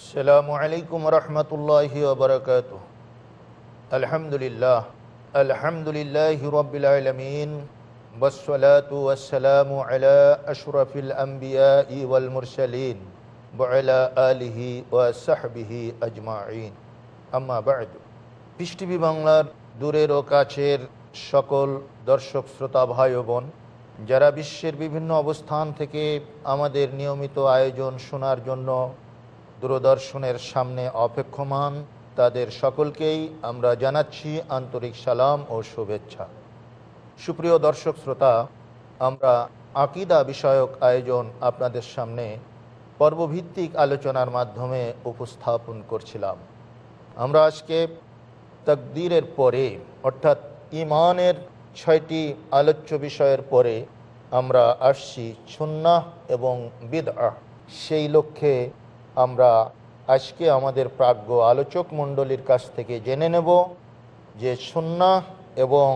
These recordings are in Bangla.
আসসালামু আলাইকুম রহমতুল্লাহি বরকাত আলহামদুলিল্লাহ আলহামদুলিল্লাহি রবিলমিন বসলাতাম আশরফিল আম্বিয়ালমুরসলীন আলহি ওয়া সাহবিহি আজমাইন আম্মাবাদ পিস টিভি বাংলার দূরের ও কাছের সকল দর্শক শ্রোতা ভাই বোন যারা বিশ্বের বিভিন্ন অবস্থান থেকে আমাদের নিয়মিত আয়োজন শোনার জন্য দূরদর্শনের সামনে অপেক্ষমান তাদের সকলকেই আমরা জানাচ্ছি আন্তরিক সালাম ও শুভেচ্ছা সুপ্রিয় দর্শক শ্রোতা আমরা আকিদা বিষয়ক আয়োজন আপনাদের সামনে পর্বভিত্তিক আলোচনার মাধ্যমে উপস্থাপন করছিলাম আমরা আজকে তকদিরের পরে অর্থাৎ ইমানের ছয়টি আলোচ্য বিষয়ের পরে আমরা আসছি সুন্নাহ এবং বিদ সেই লক্ষ্যে আমরা আজকে আমাদের প্রাজ্ঞ আলোচক মণ্ডলীর কাছ থেকে জেনে নেব যে সুন্না এবং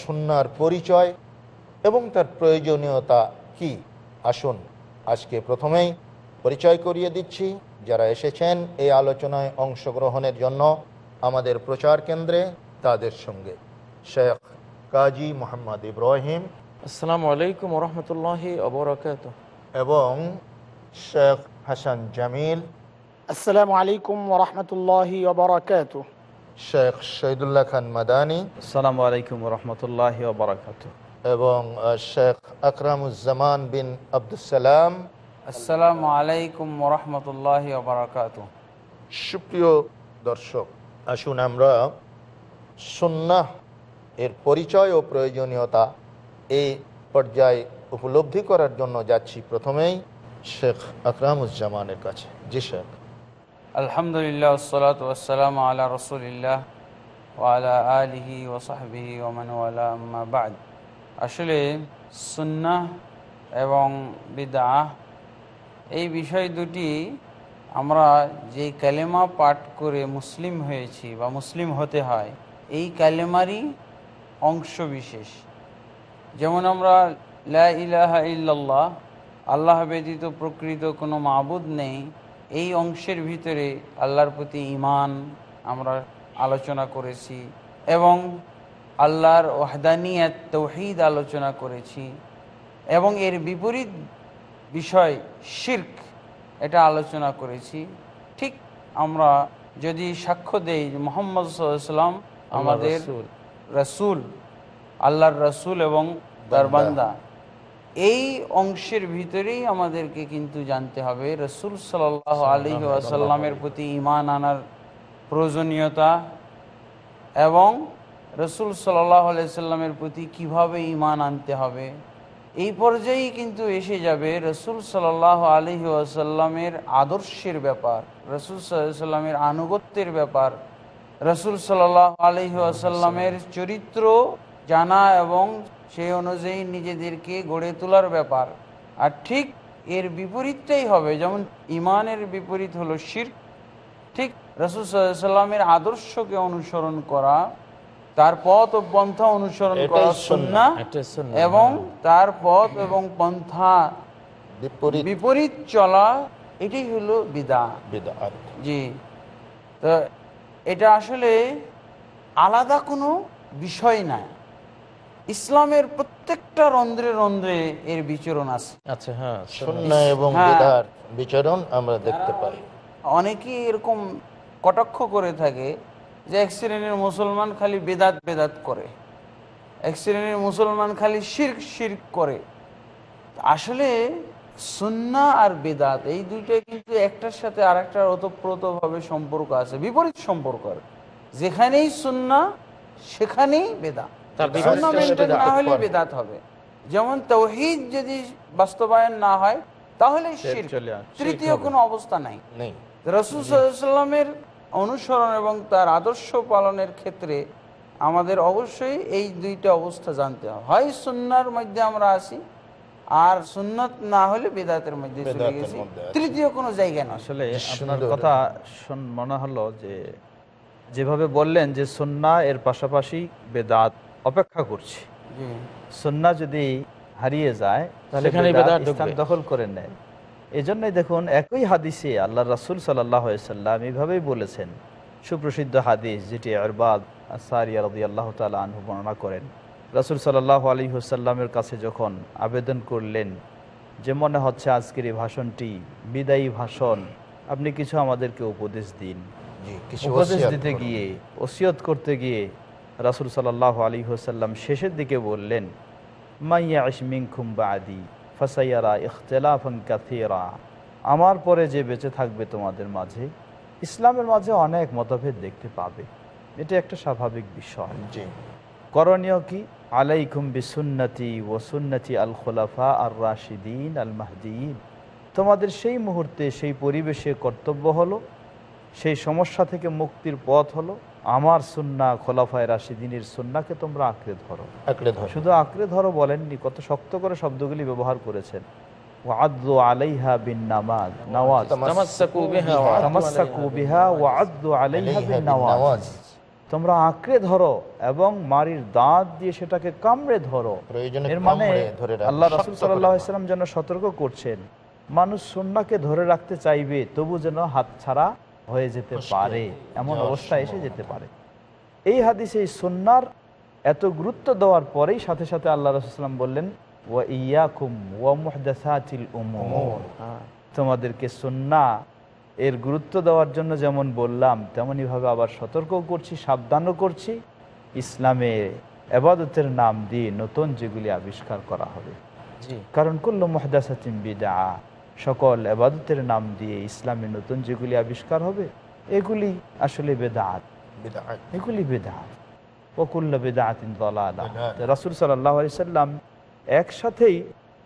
সুন্নার পরিচয় এবং তার প্রয়োজনীয়তা কি আসুন আজকে প্রথমেই পরিচয় করিয়ে দিচ্ছি যারা এসেছেন এই আলোচনায় অংশগ্রহণের জন্য আমাদের প্রচার কেন্দ্রে তাদের সঙ্গে শেখ কাজী মোহাম্মদ ইব্রাহিম আসসালামু আলাইকুম রহমতুল্লাহ এবং শেখ হাসান জামিল আসসালামু আলাইকুম ওরহমতুল্লাহ ওবরাকাত শেখ শহীদুল্লাহ খান মাদানী আসসালামু আলাইকুম রহমতুল্লাহ ওবরাকাত এবং শেখ আকরামুজ্জামান বিন আবদুসালাম আসসালামু আলাইকুম রহমতুল্লাহ ওবরাকাত সুপ্রিয় দর্শক আসুন আমরা সুন্নাহ এর পরিচয় ও প্রয়োজনীয়তা এই পর্যায়ে উপলব্ধি করার জন্য যাচ্ছি প্রথমেই শেখ আকরামুজ্জামানের কাছে জি শেখ আলহামদুলিল্লাহ আলা রসুলিল্লাহ ওয়ালা আলিহি ওসাহবিহি ওমানওয়ালা আসলে সুন্না এবং বিদা এই বিষয় দুটি আমরা যে কালেমা পাঠ করে মুসলিম হয়েছি বা মুসলিম হতে হয় এই কালেমারই অংশ বিশেষ যেমন আমরা লা ইলাহা ইল্লাল্লাহ আল্লাহ ব্যতীত প্রকৃত কোনো মাবুদ নেই এই অংশের ভিতরে আল্লাহর প্রতি ইমান আমরা আলোচনা করেছি এবং আল্লাহর ওহদানিয়াত তৌহিদ আলোচনা করেছি এবং এর বিপরীত বিষয় শির্ক এটা আলোচনা করেছি ঠিক আমরা যদি সাক্ষ্য দেই মোহাম্মদ সাল্লাম আমাদের রসুল আল্লাহর রসুল এবং দরবান্দা এই অংশের ভিতরেই আমাদেরকে কিন্তু জানতে হবে রসুল সাল আলী আসাল্লামের প্রতি ইমান আনার প্রয়োজনীয়তা এবং রসুল সাল্লাহ আলাইসাল্লামের প্রতি কিভাবে ইমান আনতে হবে এই পর্যায়েই কিন্তু এসে যাবে রসুল সাল্লাহ আলী আসাল্লামের আদর্শের ব্যাপার রসুল সাল্লামের আনুগত্যের ব্যাপার রসুল সাল্লাহ আলী আসাল্লামের চরিত্র জানা এবং সেই অনুযায়ী নিজেদেরকে গড়ে তোলার ব্যাপার আর ঠিক এর বিপরীতটাই হবে যেমন ইমানের বিপরীত হলো শির ঠিক রসুল সাল্লামের আদর্শকে অনুসরণ করা তার পথ ও পন্থা অনুসরণ করা এবং হ্যাঁ। তার পথ এবং পন্থা বিপরীত চলা এটি হলো বিদা জি তো এটা আসলে আলাদা কোনো বিষয় নাই ইসলামের প্রত্যেকটা রন্ধ্রে রন্ধ্রে এর বিচরণ আছে আচ্ছা হ্যাঁ এবং হ্যাঁ। বিচরণ আমরা দেখতে পাই অনেকেই এরকম কটাক্ষ করে থাকে যে এক শ্রেণীর মুসলমান খালি বেদাত বেদাত করে এক শ্রেণীর মুসলমান খালি শির্ক শির্ক করে আসলে সুন্না আর বেদাত এই দুইটা কিন্তু একটার সাথে আর একটার অতপ্রতভাবে সম্পর্ক আছে বিপরীত সম্পর্ক যেখানেই সুন্না সেখানেই বেদাত যেমন তৌহিদ যদি বাস্তবায়ন না হয় তাহলে তৃতীয় কোন অবস্থা নাই রসুলের অনুসরণ এবং তার আদর্শ পালনের ক্ষেত্রে আমাদের অবশ্যই এই দুইটা অবস্থা জানতে হবে হয় সুন্নার মধ্যে আমরা আসি আর সুন্নত না হলে বেদাতের মধ্যে চলে গেছি তৃতীয় কোনো জায়গা না আসলে আপনার কথা মনে হলো যে যেভাবে বললেন যে সুন্না এর পাশাপাশি বেদাত অপেক্ষা করছি সন্না যদি হারিয়ে যায় দখল করে নেয় জন্যই দেখুন একই হাদিসে আল্লাহ রাসুল সাল্লাম এইভাবেই বলেছেন সুপ্রসিদ্ধ হাদিস যেটি আরবাদ আল্লাহ বর্ণনা করেন রাসুল সাল্লাহ আলী হুসাল্লামের কাছে যখন আবেদন করলেন যে মনে হচ্ছে আজকের এই ভাষণটি বিদায়ী ভাষণ আপনি কিছু আমাদেরকে উপদেশ দিন উপদেশ দিতে গিয়ে ওসিয়ত করতে গিয়ে রাসুল সাল্লাহ আলী হোসাল্লাম শেষের দিকে বললেন মাইয়া ইসমিংখুম বা আদি ফাসাইয়ারা ইখতলাফন কাথিরা আমার পরে যে বেঁচে থাকবে তোমাদের মাঝে ইসলামের মাঝে অনেক মতভেদ দেখতে পাবে এটা একটা স্বাভাবিক বিষয় যে করণীয় কি আলাইকুম বিসুন্নতি ও সুন্নতি আল খোলাফা আর রাশিদিন আল মাহদিন তোমাদের সেই মুহূর্তে সেই পরিবেশে কর্তব্য হলো সেই সমস্যা থেকে মুক্তির পথ হলো আমার সুন্না খোলাফায় রাশিদিনের সুন্নাকে তোমরা আঁকড়ে ধরো শুধু আঁকড়ে ধরো বলেননি কত শক্ত করে শব্দগুলি ব্যবহার করেছেন وعضوا عليها بالنماذ نواز তোমরা আঁকড়ে ধরো এবং মারির দাঁত দিয়ে সেটাকে কামড়ে ধরো এর মানে আল্লাহ রাসুল সাল্লাম যেন সতর্ক করছেন মানুষ সুন্নাকে ধরে রাখতে চাইবে তবু যেন হাত ছাড়া হয়ে যেতে পারে এমন অবস্থা এসে যেতে পারে এই হাদিসে এই সন্ন্যার এত গুরুত্ব দেওয়ার পরেই সাথে সাথে আল্লাহ রসুলাম বললেন ইয়াকুম হ্যাঁ। তোমাদেরকে সন্না এর গুরুত্ব দেওয়ার জন্য যেমন বললাম তেমনইভাবে আবার সতর্ক করছি সাবধানও করছি ইসলামে আবাদতের নাম দিয়ে নতুন যেগুলি আবিষ্কার করা হবে কারণ করল মহাদাসা চিম্বিদা সকল আবাদতের নাম দিয়ে ইসলামের নতুন যেগুলি আবিষ্কার হবে এগুলি আসলে বেদাত এগুলি বেদাত ওকুল্ল বেদাতিন দলালা রাসুল সাল্লাহ সাল্লাম একসাথেই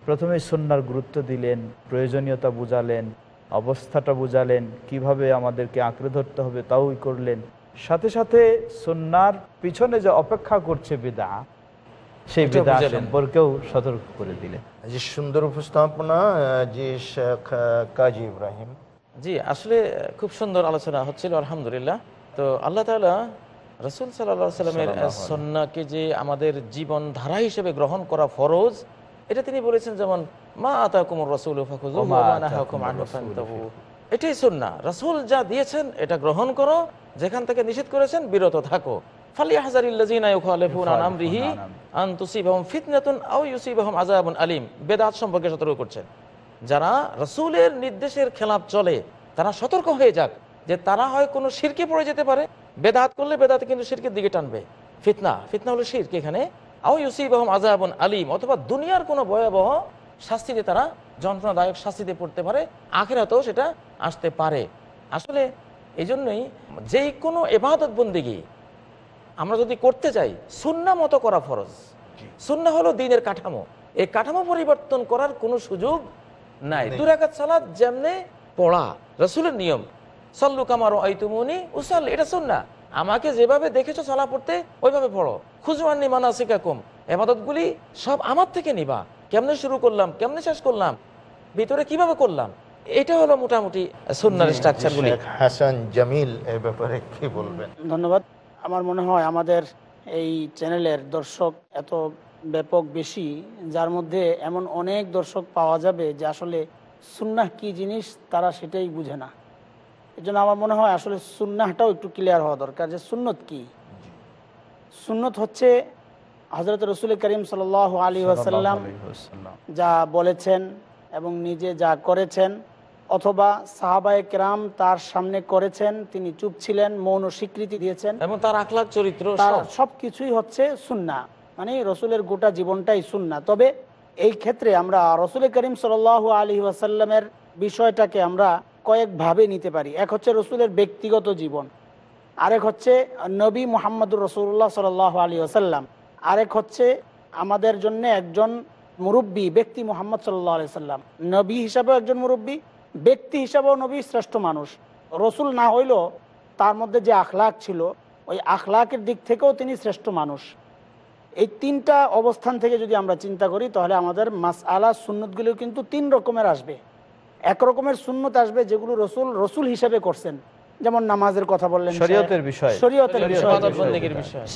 প্রথমে সন্ন্যার গুরুত্ব দিলেন প্রয়োজনীয়তা বুঝালেন অবস্থাটা বুঝালেন কিভাবে আমাদেরকে আঁকড়ে ধরতে হবে তাওই করলেন সাথে সাথে সন্ন্যার পিছনে যে অপেক্ষা করছে বেদা সেই বেদা সম্পর্কেও সতর্ক করে দিলেন যে সুন্দর উপস্থাপনা যে শেখ কাজী ইব্রাহিম জি আসলে খুব সুন্দর আলোচনা হচ্ছিল আলহামদুলিল্লাহ তো আল্লাহ তালা রসুল সাল্লা সাল্লামের সন্নাকে যে আমাদের জীবন ধারা হিসেবে গ্রহণ করা ফরজ এটা তিনি বলেছেন যেমন মা আতা কুমর রসুল এটাই সন্না রসুল যা দিয়েছেন এটা গ্রহণ করো যেখান থেকে নিষেধ করেছেন বিরত থাকো আলিম বেদাত সম্পর্কে সতর্ক করছেন যারা রসুলের নির্দেশের খেলাপ চলে তারা সতর্ক হয়ে যাক যে তারা হয় কোনো সিরকে পড়ে যেতে পারে বেদাত করলে বেদাতে কিন্তু সিরকের দিকে টানবে ফিতনা ফিতনা হলো শির্ক এখানে আউ ইউসিবাহম আজাবন আলিম অথবা দুনিয়ার কোনো ভয়াবহ শাস্তিতে তারা যন্ত্রণাদায়ক শাস্তিতে পড়তে পারে আখেরাতেও সেটা আসতে পারে আসলে এই জন্যই যেই কোনো এবাদত বন্দিগি আমরা যদি করতে চাই সুন্না মতো করা ফরজ সুন্না হলো দিনের কাঠামো এই কাঠামো পরিবর্তন করার কোনো সুযোগ নাই দুরাকাত সালাদ যেমনে পড়া রসুলের নিয়ম সল্লু কামার আইতুমনি উসাল এটা সুন্না আমাকে যেভাবে দেখেছো সালা পড়তে ওইভাবে পড়ো খুজমান্নি মানাসিকা কম এবাদতগুলি সব আমার থেকে নিবা কেমনে শুরু করলাম কেমনে শেষ করলাম ভিতরে কিভাবে করলাম এটা হলো মোটামুটি সুন্নার স্ট্রাকচারগুলি হাসান জামিল এ ব্যাপারে কি বলবেন ধন্যবাদ আমার মনে হয় আমাদের এই চ্যানেলের দর্শক এত ব্যাপক বেশি যার মধ্যে এমন অনেক দর্শক পাওয়া যাবে যে আসলে সুন্নাহ কি জিনিস তারা সেটাই বুঝে না জন্য আমার মনে হয় আসলে সুন্নাহটাও একটু ক্লিয়ার হওয়া দরকার যে সুন্নত কি সুন্নত হচ্ছে হজরত রসুল করিম সাল আলী আসাল্লাম যা বলেছেন এবং নিজে যা করেছেন অথবা সাহাবায় কেরাম তার সামনে করেছেন তিনি চুপ ছিলেন মৌন স্বীকৃতি দিয়েছেন এবং তার আখলার চরিত্র সবকিছুই হচ্ছে সুন্না মানে রসুলের গোটা জীবনটাই সুন্না তবে এই ক্ষেত্রে আমরা রসুল করিম সাল আলী ওয়াসাল্লামের বিষয়টাকে আমরা কয়েকভাবে নিতে পারি এক হচ্ছে রসুলের ব্যক্তিগত জীবন আরেক হচ্ছে নবী মোহাম্মদুর রসুল্লাহ সাল আলী আসাল্লাম আরেক হচ্ছে আমাদের জন্য একজন মুরব্বী ব্যক্তি মোহাম্মদ সাল্লাহ আলি সাল্লাম নবী হিসাবেও একজন মুরব্বী ব্যক্তি হিসাবেও নবী শ্রেষ্ঠ মানুষ রসুল না হইলেও তার মধ্যে যে আখলাক ছিল ওই আখলাকের দিক থেকেও তিনি শ্রেষ্ঠ মানুষ এই তিনটা অবস্থান থেকে যদি আমরা চিন্তা করি তাহলে আমাদের মাস আলা সুন্নতগুলো কিন্তু তিন রকমের আসবে এক রকমের সুন্নত আসবে যেগুলো রসুল রসুল হিসেবে করছেন যেমন নামাজের কথা বললেন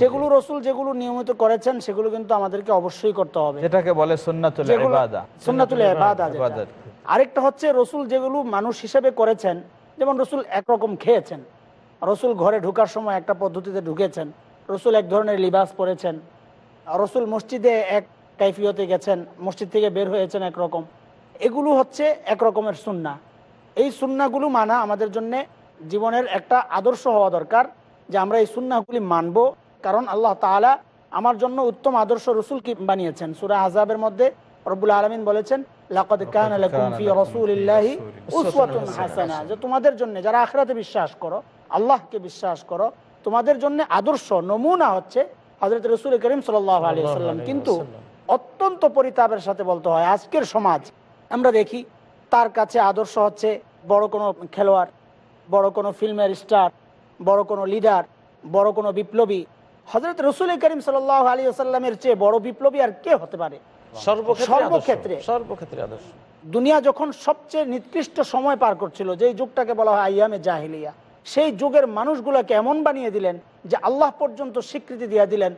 সেগুলো রসুল যেগুলো নিয়মিত করেছেন সেগুলো কিন্তু আমাদেরকে অবশ্যই করতে হবে এটাকে বলে সুন্নাতুল সুন্নাতুল আরেকটা হচ্ছে রসুল যেগুলো মানুষ হিসেবে করেছেন যেমন রসুল একরকম খেয়েছেন রসুল ঘরে ঢুকার সময় একটা পদ্ধতিতে ঢুকেছেন রসুল এক ধরনের লিবাস পরেছেন রসুল মসজিদে এক কাইফিয়তে গেছেন মসজিদ থেকে বের হয়েছেন একরকম এগুলো হচ্ছে একরকমের সুন্না এই সুন্নাগুলো মানা আমাদের জন্যে জীবনের একটা আদর্শ হওয়া দরকার যে আমরা এই সুন্নাগুলি মানব কারণ আল্লাহ তালা আমার জন্য উত্তম আদর্শ রসুল কি বানিয়েছেন সুরা আজাবের মধ্যে রবুল আলমিন বলেছেন তোমাদের জন্য যারা বিশ্বাস করো আল্লাহকে বিশ্বাস করো তোমাদের জন্য আদর্শ নমুনা হচ্ছে করিম সাল্লাম কিন্তু অত্যন্ত পরিতাপের সাথে বলতে হয় আজকের সমাজ আমরা দেখি তার কাছে আদর্শ হচ্ছে বড় কোনো খেলোয়াড় বড় কোনো ফিল্মের স্টার বড় কোনো লিডার বড় কোনো বিপ্লবী হজরত রসুল করিম সাল আলী আসাল্লামের চেয়ে বড় বিপ্লবী আর কে হতে পারে সর্বক্ষেত্রে সর্বক্ষেত্রে আদর্শ দুনিয়া যখন সবচেয়ে নিকৃষ্ট সময় পার করছিল যুগটাকে বলা হয় আইয়ামে জাহিলিয়া সেই যুগের মানুষগুলোকে এমন বানিয়ে দিলেন যে আল্লাহ পর্যন্ত স্বীকৃতি দিয়ে দিলেন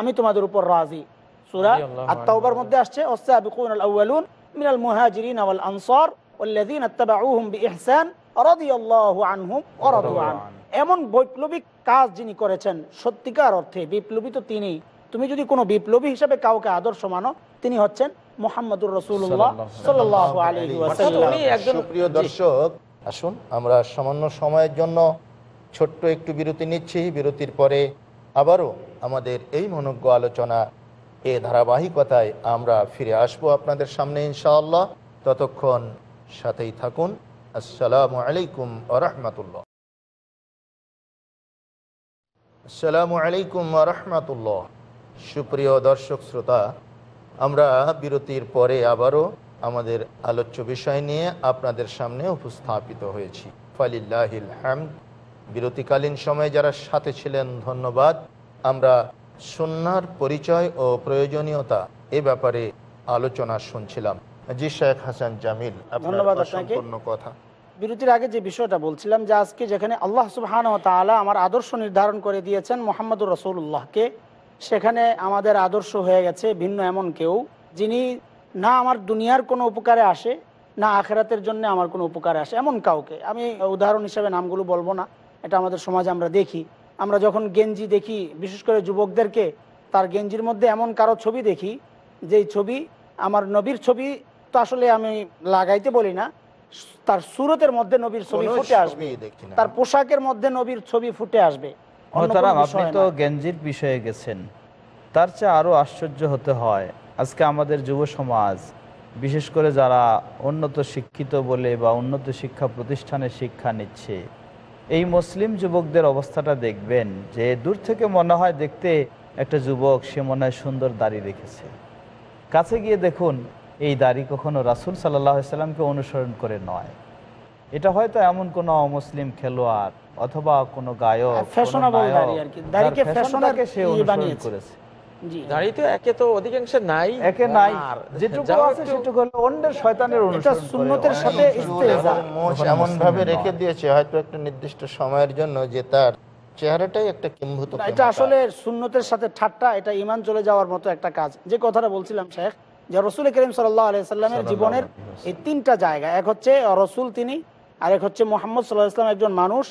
আমি তোমাদের উপর রাজি সুরা মধ্যে আসছে এমন বৈপ্লবিক কাজ যিনি করেছেন সত্যিকার অর্থে বিপ্লবী তো তিনি তুমি যদি কোনো বিপ্লবী হিসেবে কাউকে আদর্শ মানো তিনি হচ্ছেন মোহাম্মদুর রসুল্লাহ দর্শক আসুন আমরা সামান্য সময়ের জন্য ছোট্ট একটু বিরতি নিচ্ছি বিরতির পরে আবারও আমাদের এই মনজ্ঞ আলোচনা এ ধারাবাহিকতায় আমরা ফিরে আসব আপনাদের সামনে ইনশাআল্লাহ ততক্ষণ সাথেই থাকুন আসসালামু আলাইকুম আরহামতুল্লাহ আসসালামু আলাইকুম আরহামতুল্লাহ সুপ্রিয় দর্শক শ্রোতা আমরা বিরতির পরে আবারও আমাদের আলোচ্য বিষয় নিয়ে আপনাদের সামনে উপস্থাপিত হয়েছি ফালিল্লাহিল হ্যামদ বিরতিকালীন সময়ে যারা সাথে ছিলেন ধন্যবাদ আমরা সন্ন্যার পরিচয় ও প্রয়োজনীয়তা এ ব্যাপারে আলোচনা শুনছিলাম জি শেখ হাসান জামিল ধন্যবাদ কথা বিরতির আগে যে বিষয়টা বলছিলাম যে আজকে যেখানে আল্লাহ সুবাহ আমার আদর্শ নির্ধারণ করে দিয়েছেন মোহাম্মদুর রসুল্লাহকে সেখানে আমাদের আদর্শ হয়ে গেছে ভিন্ন এমন কেউ যিনি না আমার দুনিয়ার কোনো উপকারে আসে না আখেরাতের জন্য আমার কোনো উপকারে আসে এমন কাউকে আমি উদাহরণ হিসেবে নামগুলো বলবো না এটা আমাদের সমাজে আমরা দেখি আমরা যখন গেঞ্জি দেখি বিশেষ করে যুবকদেরকে তার গেঞ্জির মধ্যে এমন কারো ছবি দেখি যেই ছবি আমার নবীর ছবি তো আসলে আমি লাগাইতে বলি না তার সুরতের মধ্যে নবীর ছবি ফুটে আসবে তার পোশাকের মধ্যে নবীর ছবি ফুটে আসবে মহতারাম আপনি তো গেঞ্জির বিষয়ে গেছেন তার চেয়ে আরও আশ্চর্য হতে হয় আজকে আমাদের যুব সমাজ বিশেষ করে যারা উন্নত শিক্ষিত বলে বা উন্নত শিক্ষা প্রতিষ্ঠানে শিক্ষা নিচ্ছে এই মুসলিম যুবকদের অবস্থাটা দেখবেন যে দূর থেকে মনে হয় দেখতে একটা যুবক সে মনে হয় সুন্দর দাড়ি রেখেছে কাছে গিয়ে দেখুন এই দাড়ি কখনো রাসুল সাল্লাহ সাল্লামকে অনুসরণ করে নয় এটা হয়তো এমন কোনো অমুসলিম খেলোয়াড় অথবা কোনো গায়ক ইয়ে করেছে এটা আসলে সুন্নতের সাথে ঠাট্টা এটা ইমান চলে যাওয়ার মতো একটা কাজ যে কথাটা বলছিলাম শেখ যে রসুল করিম সাল্লাহ জীবনের এই তিনটা জায়গা এক হচ্ছে রসুল তিনি আর এক হচ্ছে মোহাম্মদ সাল্লাহ ইসলাম একজন মানুষ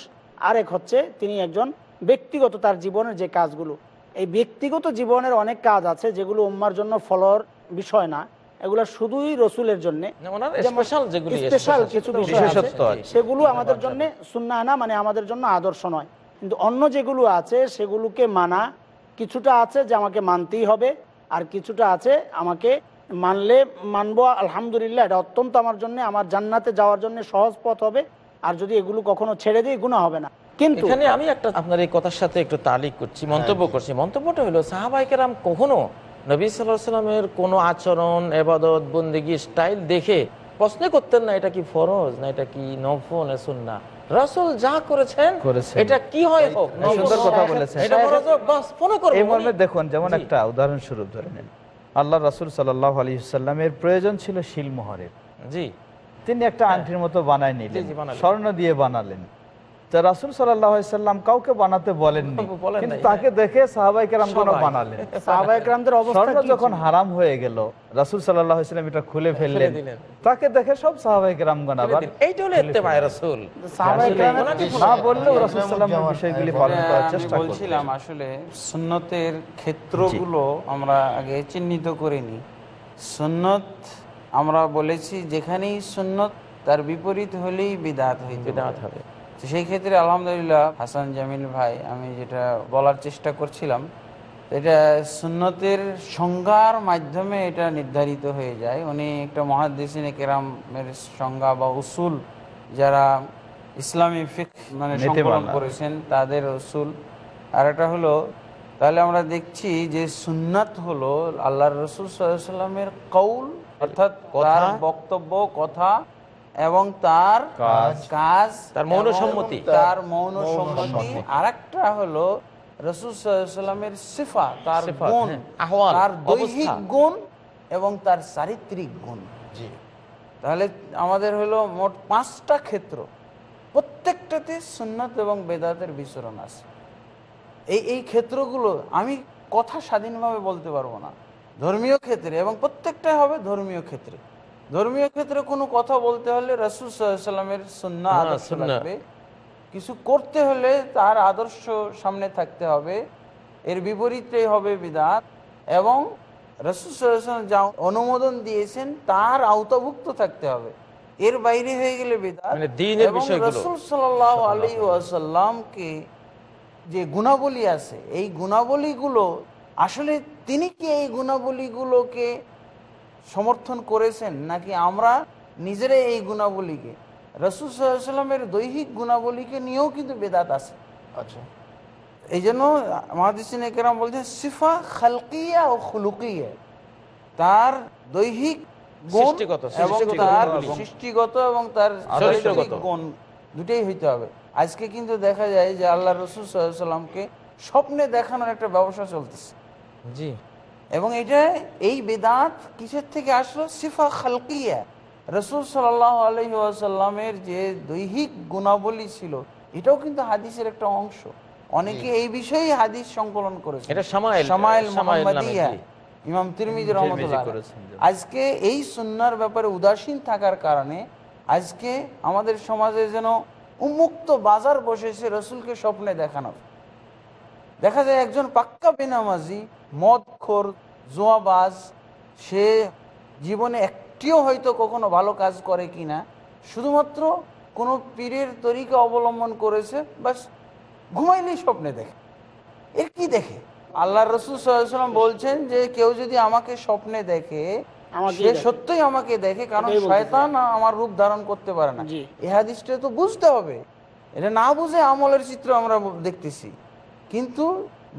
আরেক হচ্ছে তিনি একজন ব্যক্তিগত তার জীবনের যে কাজগুলো এই ব্যক্তিগত জীবনের অনেক কাজ আছে যেগুলো উম্মার জন্য ফলর বিষয় না এগুলো শুধুই রসুলের জন্য স্পেশাল কিছু সেগুলো আমাদের জন্য সুন্না না মানে আমাদের জন্য আদর্শ নয় কিন্তু অন্য যেগুলো আছে সেগুলোকে মানা কিছুটা আছে যে আমাকে মানতেই হবে আর কিছুটা আছে আমাকে মানলে মানবো আলহামদুলিল্লাহ এটা অত্যন্ত আমার জন্য আমার জান্নাতে যাওয়ার জন্য সহজ পথ হবে আর যদি এগুলো কখনো ছেড়ে দিই গুণা হবে না কিন্তু এখানে আমি একটা আপনার এই কথার সাথে একটু তালিক করছি মন্তব্য হ্যাঁ। করছি মন্তব্যটা হলো সাহাবাইকেরাম কখনো নবী সাল্লামের কোনো আচরণ এবাদত বন্দিগি স্টাইল দেখে প্রশ্ন করতেন না এটা কি ফরজ না এটা কি নফল সুন্না রাসুল যা করেছেন এটা কি হয় সুন্দর কথা বলেছেন এই মর্মে দেখুন যেমন একটা উদাহরণ ধরে নেন আল্লাহ রাসূল সাল্লাল্লাহু আলী সাল্লামের প্রয়োজন ছিল শিলমোহরের জি তিনি একটা হ্যাঁ। আংটির মতো বানায় নিলেন স্বর্ণ দিয়ে বানালেন তো রাসুল সাল্লাম কাউকে বানাতে বলেননি কিন্তু তাকে দেখে সাহাবাই কেরামগণ বানালেন স্বর্ণ যখন হারাম হয়ে গেল রাসুল সাল্লাম এটা খুলে ফেললেন তাকে দেখে সব সাহাবাই কেরামগণ আবার না বললেও রাসুল সাল্লামের বিষয়গুলি পালন করার চেষ্টা বলছিলাম আসলে সুন্নতের ক্ষেত্রগুলো আমরা আগে চিহ্নিত করিনি সুন্নত আমরা বলেছি যেখানেই সুন্নত তার বিপরীত হলেই বিদাত হইতে বিদাত হবে সেই ক্ষেত্রে আলহামদুলিল্লাহ হাসান জামিল ভাই আমি যেটা বলার চেষ্টা করছিলাম এটা সুন্নতের সংজ্ঞার মাধ্যমে এটা নির্ধারিত হয়ে যায় উনি একটা মহাদিসিনে কেরামের সংজ্ঞা বা উসুল যারা ইসলামী ফিক মানে সংকলন করেছেন তাদের উসুল আর এটা হলো তাহলে আমরা দেখছি যে সুন্নাত হলো আল্লাহর রসুল সাল্লামের কৌল তার বক্তব্য কথা এবং তার কাজ তার মৌন সম্মতি তার মৌন সম্মতি আর একটা হলো সিফা তার হ্যাঁ, গুণ তার দৈহিক গুণ এবং তার চারিত্রিক গুণ তাহলে আমাদের হলো মোট পাঁচটা ক্ষেত্র প্রত্যেকটাতে সুন্নত এবং বেদাতের বিচরণ আছে এই এই ক্ষেত্রগুলো আমি কথা স্বাধীনভাবে বলতে পারবো না ধর্মীয় ক্ষেত্রে এবং প্রত্যেকটাই হবে ধর্মীয় ক্ষেত্রে ধর্মীয় ক্ষেত্রে কোনো কথা বলতে হলে রাসুল সাল্লামের সন্না আদর্শ লাগবে কিছু করতে হলে তার আদর্শ সামনে থাকতে হবে এর বিপরীতে হবে বিদাত এবং রাসুল সাল্লাম যা অনুমোদন দিয়েছেন তার আওতাভুক্ত থাকতে হবে এর বাইরে হয়ে গেলে রসুল সাল্লাম আলী ওয়াসাল্লামকে যে গুণাবলী আছে এই গুণাবলীগুলো আসলে তিনি কি এই গুণাবলীগুলোকে সমর্থন করেছেন নাকি আমরা নিজেরা এই গুণাবলীকে রসুল সাল্লামের দৈহিক গুণাবলীকে নিয়েও কিন্তু বেদাত আছে আচ্ছা এই জন্য মহাদিসিন কেরাম সিফা খালকিয়া ও খুলুকিয়া তার দৈহিক তার সৃষ্টিগত এবং তার দুটাই হইতে হবে আজকে কিন্তু দেখা যায় যে আল্লাহ রসুল সাল্লামকে স্বপ্নে দেখানোর একটা ব্যবসা চলতেছে জি এবং এটা এই বেদাত কিসের থেকে আসলো সিফা খালকিয়া রসুল সাল্লামের যে দৈহিক গুণাবলী ছিল এটাও কিন্তু হাদিসের একটা অংশ অনেকে এই বিষয়ে হাদিস সংকলন করেছে এই সুন্নার ব্যাপারে উদাসীন থাকার কারণে আজকে আমাদের সমাজে যেন উন্মুক্ত বাজার বসেছে রসুলকে স্বপ্নে দেখানো দেখা যায় একজন পাক্কা বেনামাজি মদখোর জোয়াবাজ সে জীবনে একটিও হয়তো কখনো ভালো কাজ করে কি না শুধুমাত্র কোনো পীরের তরিকা অবলম্বন করেছে বাস ঘুমাইলেই স্বপ্নে দেখে এর কি দেখে আল্লাহ রসুল সাল্লাম বলছেন যে কেউ যদি আমাকে স্বপ্নে দেখে সে সত্যই আমাকে দেখে কারণ শয়তান আমার রূপ ধারণ করতে পারে না এ হাদিসটা তো বুঝতে হবে এটা না বুঝে আমলের চিত্র আমরা দেখতেছি কিন্তু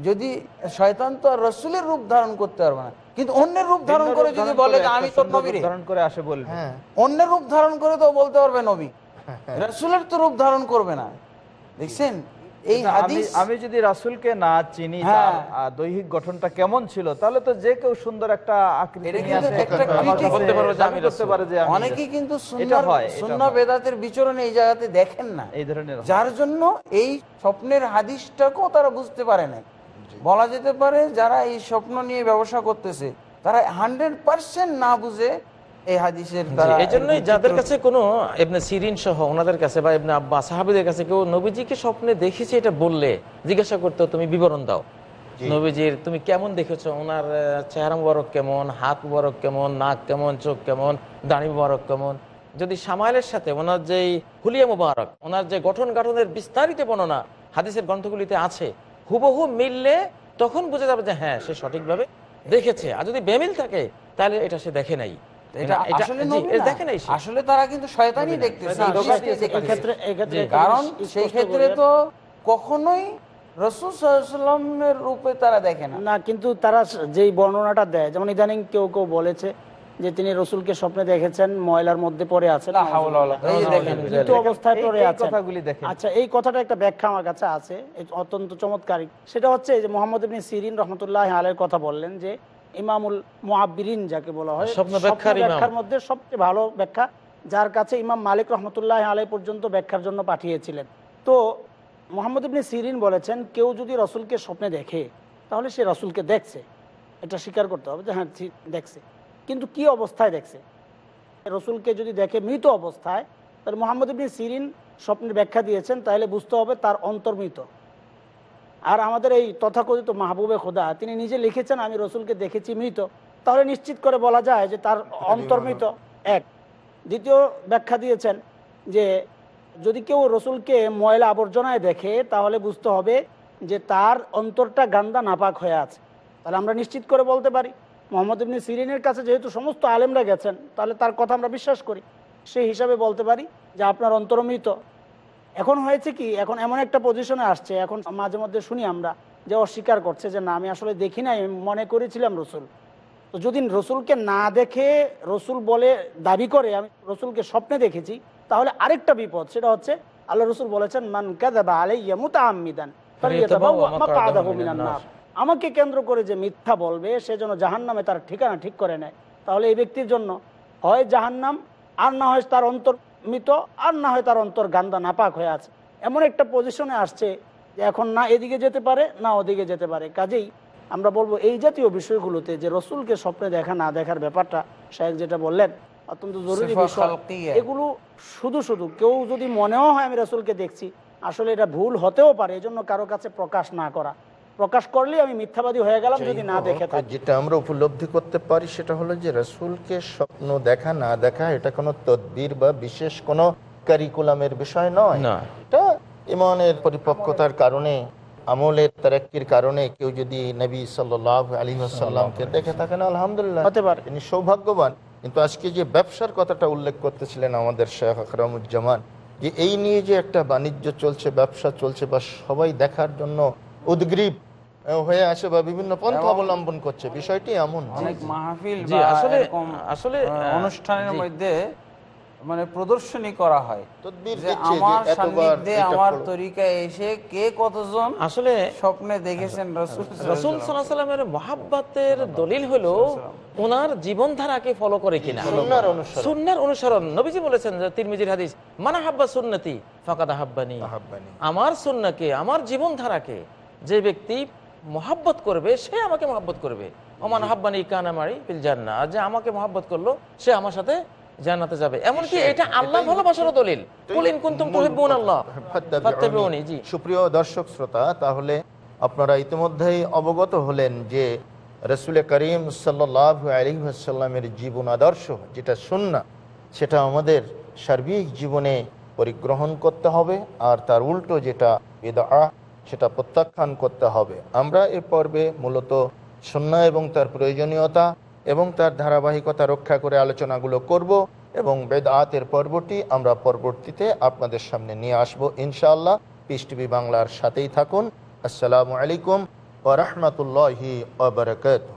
যদি শয়তান তো আর রসুলের রূপ ধারণ করতে পারবে না কিন্তু অন্যের রূপ ধারণ করে যদি বলে যে আমি তো নবী ধারণ করে আসে বলবে হ্যাঁ, অন্যের রূপ ধারণ করে তো বলতে পারবে নবী হ্যাঁ, হ্যাঁ। রসুলের তো রূপ ধারণ করবে না দেখছেন এই হাদিস আমি যদি না চিনি হ্যাঁ। দৈহিক গঠনটা কেমন ছিল তাহলে তো যে কেউ সুন্দর একটা যার জন্য এই স্বপ্নের হাদিসটাকেও তারা বুঝতে পারে না বলা যেতে পারে যারা এই স্বপ্ন নিয়ে ব্যবসা করতেছে তারা হান্ড্রেড পার্সেন্ট না বুঝে এই জন্যই যাদের কাছে কোনো ওনাদের কাছে বা স্বপ্নে এটা বললে জিজ্ঞাসা করতে তুমি বিবরণ দাও নবীজির তুমি কেমন দেখেছো চেহারা হাত কেমন নাক কেমন চোখ কেমন কেমন যদি সামাইলের সাথে ওনার যে হুলিয়া মুবারক ওনার যে গঠন গঠনের বিস্তারিত বর্ণনা হাদিসের গ্রন্থগুলিতে আছে হুবহু মিললে তখন বুঝা যাবে যে হ্যাঁ সে সঠিকভাবে দেখেছে আর যদি বেমিল থাকে তাহলে এটা সে দেখে নাই যে আসলে তারা কিন্তু দেখতেছে কারণ সেই ক্ষেত্রে তো কখনোই রসুল কে রূপে তারা দেখে না কিন্তু তারা যেই বর্ণনাটা দেয় যেমন ইদানিং কেউ কেউ বলেছে যে তিনি রসুলকে স্বপ্নে দেখেছেন ময়লার মধ্যে পরে আছেন অবস্থায় পরে আচ্ছা এই কথাটা একটা ব্যাখ্যা আমার কাছে আছে অত্যন্ত চমৎকারী সেটা হচ্ছে যে মোহাম্মদ সিরিন রহমতুল্লাহ আলের কথা বললেন যে ইমামুল মোয়াব্বিরিন যাকে বলা হয় ব্যাখ্যার মধ্যে সবচেয়ে ভালো ব্যাখ্যা যার কাছে ইমাম মালিক রহমতুল্লাহ আলাই পর্যন্ত ব্যাখ্যার জন্য পাঠিয়েছিলেন তো মোহাম্মদ ইবনে সিরিন বলেছেন কেউ যদি রসুলকে স্বপ্নে দেখে তাহলে সে রসুলকে দেখছে এটা স্বীকার করতে হবে যে হ্যাঁ দেখছে কিন্তু কি অবস্থায় দেখছে রসুলকে যদি দেখে মৃত অবস্থায় তাহলে মোহাম্মদ ইবনে সিরিন স্বপ্নের ব্যাখ্যা দিয়েছেন তাহলে বুঝতে হবে তার অন্তর্মৃত আর আমাদের এই তথাকথিত মাহবুবে খোদা তিনি নিজে লিখেছেন আমি রসুলকে দেখেছি মৃত তাহলে নিশ্চিত করে বলা যায় যে তার অন্তর্মিত এক দ্বিতীয় ব্যাখ্যা দিয়েছেন যে যদি কেউ রসুলকে ময়লা আবর্জনায় দেখে তাহলে বুঝতে হবে যে তার অন্তরটা গান্দা নাপাক হয়ে আছে তাহলে আমরা নিশ্চিত করে বলতে পারি মোহাম্মদ ইবনী সিরিনের কাছে যেহেতু সমস্ত আলেমরা গেছেন তাহলে তার কথা আমরা বিশ্বাস করি সেই হিসাবে বলতে পারি যে আপনার অন্তরমৃত এখন হয়েছে কি এখন এমন একটা পজিশনে আসছে এখন মাঝে মধ্যে শুনি আমরা যে অস্বীকার করছে যে না আমি আসলে দেখি নাই মনে করেছিলাম রসুল তো যদি রসুলকে না দেখে রসুল বলে দাবি করে আমি রসুলকে স্বপ্নে দেখেছি তাহলে আরেকটা বিপদ সেটা হচ্ছে আল্লাহ রসুল বলেছেন মান কাদাবা আলাইয়া আমাকে কেন্দ্র করে যে মিথ্যা বলবে সে যেন জাহান নামে তার ঠিকানা ঠিক করে নেয় তাহলে এই ব্যক্তির জন্য হয় জাহান নাম আর না হয় তার অন্তর মৃত আর না হয় তার অন্তর গান্দা নাপাক হয়ে আছে এমন একটা পজিশনে আসছে যে এখন না এদিকে যেতে পারে না ওদিকে যেতে পারে কাজেই আমরা বলবো এই জাতীয় বিষয়গুলোতে যে রসুলকে স্বপ্নে দেখা না দেখার ব্যাপারটা শাহেদ যেটা বললেন অত্যন্ত জরুরি বিষয় এগুলো শুধু শুধু কেউ যদি মনেও হয় আমি রসুলকে দেখছি আসলে এটা ভুল হতেও পারে এজন্য কারো কাছে প্রকাশ না করা প্রকাশ করলে আমি মিথ্যাবাদী হয়ে গেলাম যদি না দেখে থাকি যেটা আমরা উপলব্ধি করতে পারি সেটা হলো যে রাসূলকে স্বপ্ন দেখা না দেখা এটা কোনো তদবির বা বিশেষ কোনো কারিকুলামের বিষয় নয় না এটা ইমানের পরিপক্কতার কারণে আমলের তারাক্কির কারণে কেউ যদি নবী সাল্লাল্লাহু আলাইহি ওয়াসাল্লামকে দেখে থাকেন আলহামদুলিল্লাহ হতে পারে ইনি সৌভাগ্যবান কিন্তু আজকে যে ব্যবসার কথাটা উল্লেখ করতেছিলেন আমাদের শেখ আকরামুজ্জামান যে এই নিয়ে যে একটা বাণিজ্য চলছে ব্যবসা চলছে বা সবাই দেখার জন্য উদ্গ্রীব হয়ে আসে বা বিভিন্ন পন্থা অবলম্বন করছে বিষয়টি এমন অনেক মাহফিল আসলে আসলে অনুষ্ঠানের মধ্যে মানে প্রদর্শনী করা হয় আমার আমার ফলো করে কিনা অনুসরণ বলেছেন তিরমিজির হাদিস হাব্বা সুন্নতি আমার সুন্নাকে আমার জীবনধারাকে যে ব্যক্তি মহাব্বত করবে সে আমাকে মহাব্বত করবে অমান হাব্বানি কানামারি পিল যে আমাকে মহাব্বত করলো সে আমার সাথে যাবে এমনকি এটা আল্লাহ ভালোবাসার দলিল কুলিন কুনতুম তুহিব্বুন আল্লাহ ফাত্তাবিউনি জি সুপ্রিয় দর্শক শ্রোতা তাহলে আপনারা ইতিমধ্যেই অবগত হলেন যে রসুল করিম সাল্লু জীবন আদর্শ যেটা সুন্না সেটা আমাদের সার্বিক জীবনে পরিগ্রহণ করতে হবে আর তার উল্টো যেটা সেটা প্রত্যাখ্যান করতে হবে আমরা এ পর্বে মূলত শূন্য এবং তার প্রয়োজনীয়তা এবং তার ধারাবাহিকতা রক্ষা করে আলোচনাগুলো করব এবং বেদাতের পর্বটি আমরা পরবর্তীতে আপনাদের সামনে নিয়ে আসব ইনশাআল্লাহ পিস টিভি বাংলার সাথেই থাকুন আসসালামু আলাইকুম ও রহমতুল্লাহি